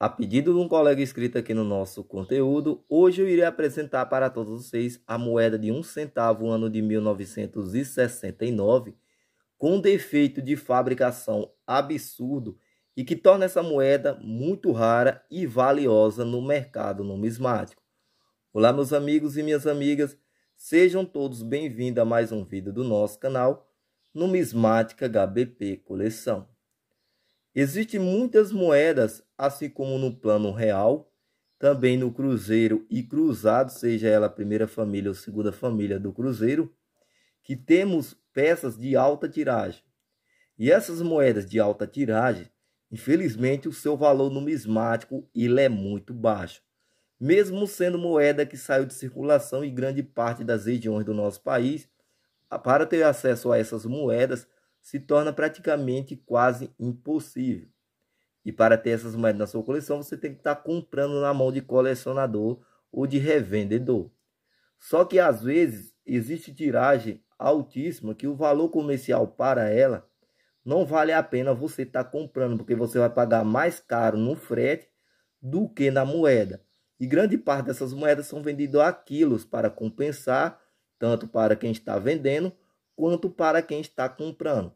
A pedido de um colega inscrito aqui no nosso conteúdo, hoje eu irei apresentar para todos vocês a moeda de um centavo ano de 1969, com defeito de fabricação absurdo e que torna essa moeda muito rara e valiosa no mercado numismático. Olá meus amigos e minhas amigas, sejam todos bem-vindos a mais um vídeo do nosso canal Numismática HBP Coleção. Existem muitas moedas assim como no plano real, também no Cruzeiro e Cruzado, seja ela a primeira família ou segunda família do Cruzeiro, que temos peças de alta tiragem. E essas moedas de alta tiragem, infelizmente, o seu valor numismático ele é muito baixo. Mesmo sendo moeda que saiu de circulação em grande parte das regiões do nosso país, para ter acesso a essas moedas se torna praticamente quase impossível. E para ter essas moedas na sua coleção, você tem que estar tá comprando na mão de colecionador ou de revendedor. Só que às vezes existe tiragem altíssima que o valor comercial para ela não vale a pena você estar tá comprando, porque você vai pagar mais caro no frete do que na moeda. E grande parte dessas moedas são vendidas a quilos para compensar, tanto para quem está vendendo quanto para quem está comprando.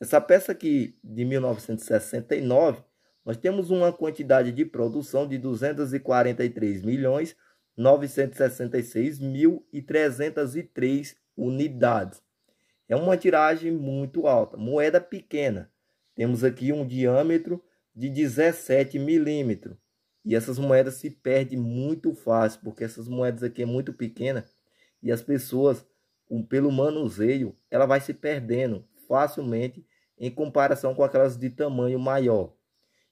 Essa peça aqui de 1969 nós temos uma quantidade de produção de 243 milhões 966.303 unidades. É uma tiragem muito alta. Moeda pequena. Temos aqui um diâmetro de 17 milímetros. E essas moedas se perdem muito fácil, porque essas moedas aqui é muito pequena e as pessoas, pelo manuseio, ela vai se perdendo facilmente em comparação com aquelas de tamanho maior.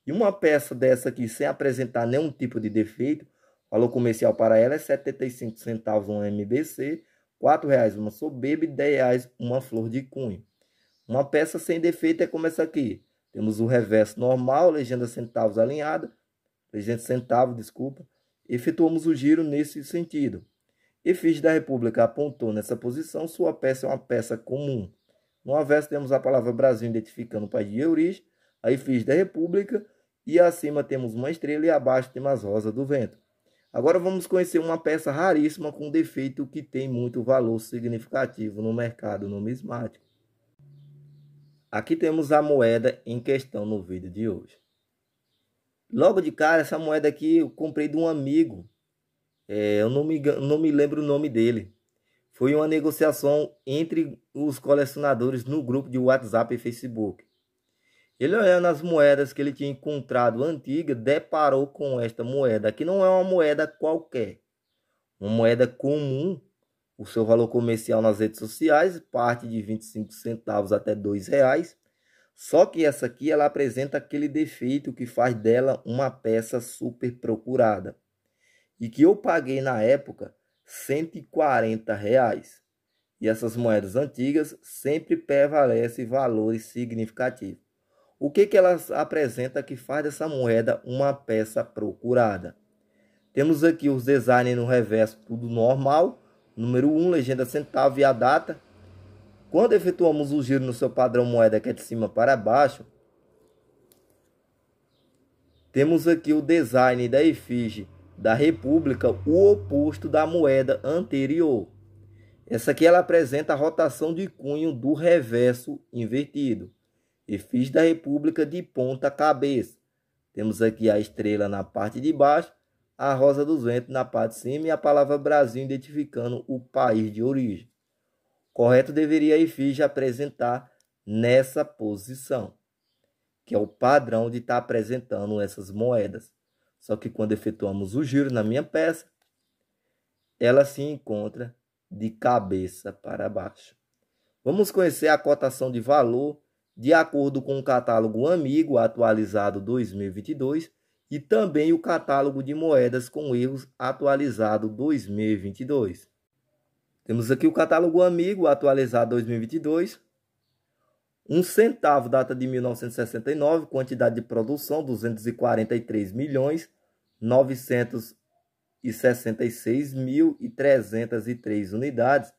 E uma peça dessa aqui, sem apresentar nenhum tipo de defeito, valor comercial para ela é 75 centavos uma MBC, R$ reais uma soberba e R$ reais uma flor de cunho. Uma peça sem defeito é como essa aqui. Temos o reverso normal, legenda centavos alinhada, legenda centavo, desculpa. Efetuamos o giro nesse sentido. E Fiz da República apontou nessa posição, sua peça é uma peça comum. No avesso temos a palavra Brasil identificando o país de origem, Aí Fiz da República e acima temos uma estrela e abaixo temos as rosas do vento. Agora vamos conhecer uma peça raríssima com defeito que tem muito valor significativo no mercado numismático. Aqui temos a moeda em questão no vídeo de hoje. Logo de cara, essa moeda aqui eu comprei de um amigo. É, eu não me, não me lembro o nome dele. Foi uma negociação entre os colecionadores no grupo de WhatsApp e Facebook. Ele olhando as moedas que ele tinha encontrado antiga, deparou com esta moeda, que não é uma moeda qualquer. Uma moeda comum, o seu valor comercial nas redes sociais parte de 25 centavos até R$ reais. Só que essa aqui ela apresenta aquele defeito que faz dela uma peça super procurada. E que eu paguei na época 140 reais. E essas moedas antigas sempre prevalecem valores significativos. O que, que ela apresenta que faz dessa moeda uma peça procurada? Temos aqui os designs no reverso, tudo normal. Número 1, um, legenda centavo e a data. Quando efetuamos o giro no seu padrão moeda, que é de cima para baixo, temos aqui o design da efígie da república, o oposto da moeda anterior. Essa aqui ela apresenta a rotação de cunho do reverso invertido e fiz da República de ponta cabeça. Temos aqui a estrela na parte de baixo, a rosa dos ventos na parte de cima e a palavra Brasil identificando o país de origem. Correto deveria a IFIJ apresentar nessa posição, que é o padrão de estar tá apresentando essas moedas. Só que quando efetuamos o giro na minha peça, ela se encontra de cabeça para baixo. Vamos conhecer a cotação de valor de acordo com o catálogo Amigo atualizado 2022 e também o catálogo de moedas com erros atualizado 2022. Temos aqui o catálogo Amigo atualizado 2022. Um centavo, data de 1969, quantidade de produção 243 milhões 966.303 unidades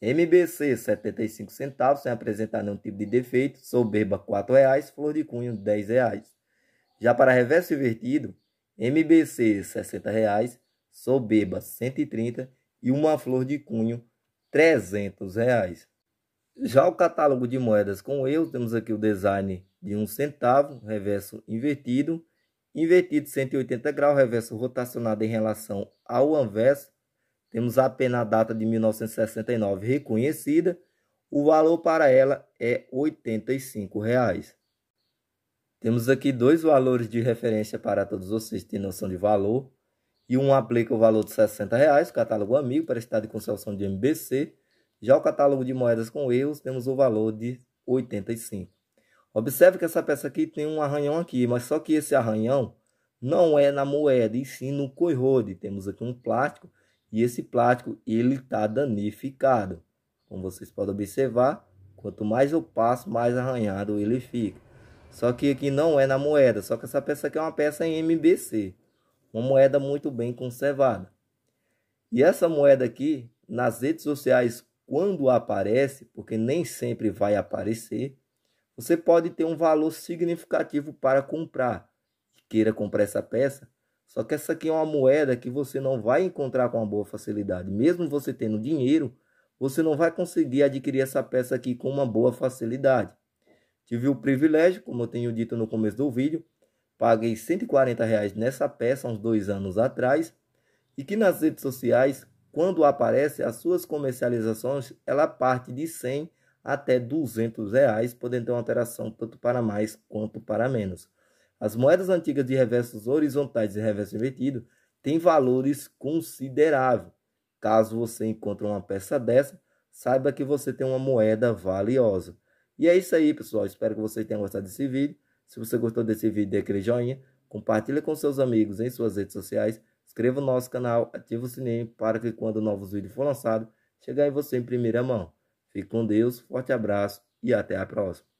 MBC 75 centavos, sem apresentar nenhum tipo de defeito, Soberba R$ reais, Flor de Cunho R$ reais. Já para reverso invertido, MBC 60 reais, Soberba 130 e uma Flor de Cunho 300. Reais. Já o catálogo de moedas com eu temos aqui o design de 1 um centavo, reverso invertido, invertido 180 graus, reverso rotacionado em relação ao anverso, temos apenas a data de 1969 reconhecida. O valor para ela é R$ 85. Reais. Temos aqui dois valores de referência para todos vocês terem noção de valor. E um aplica o valor de R$ 60, reais, catálogo amigo, para estado de conservação de MBC. Já o catálogo de moedas com erros, temos o valor de 85. Observe que essa peça aqui tem um arranhão aqui, mas só que esse arranhão não é na moeda, e sim no coirode. Temos aqui um plástico e esse plástico, ele está danificado. Como vocês podem observar, quanto mais eu passo, mais arranhado ele fica. Só que aqui não é na moeda, só que essa peça aqui é uma peça em MBC. Uma moeda muito bem conservada. E essa moeda aqui, nas redes sociais, quando aparece, porque nem sempre vai aparecer, você pode ter um valor significativo para comprar. Queira comprar essa peça, só que essa aqui é uma moeda que você não vai encontrar com uma boa facilidade. Mesmo você tendo dinheiro, você não vai conseguir adquirir essa peça aqui com uma boa facilidade. Tive o privilégio, como eu tenho dito no começo do vídeo, paguei 140 reais nessa peça uns dois anos atrás e que nas redes sociais, quando aparece as suas comercializações, ela parte de 100 até 200 reais, podendo ter uma alteração tanto para mais quanto para menos. As moedas antigas de reversos horizontais e reverso invertido têm valores consideráveis. Caso você encontre uma peça dessa, saiba que você tem uma moeda valiosa. E é isso aí, pessoal. Espero que vocês tenham gostado desse vídeo. Se você gostou desse vídeo, dê aquele joinha, compartilhe com seus amigos em suas redes sociais, inscreva no nosso canal, ative o sininho para que quando novos vídeos for lançado, chegue em você em primeira mão. Fique com Deus, forte abraço e até a próxima.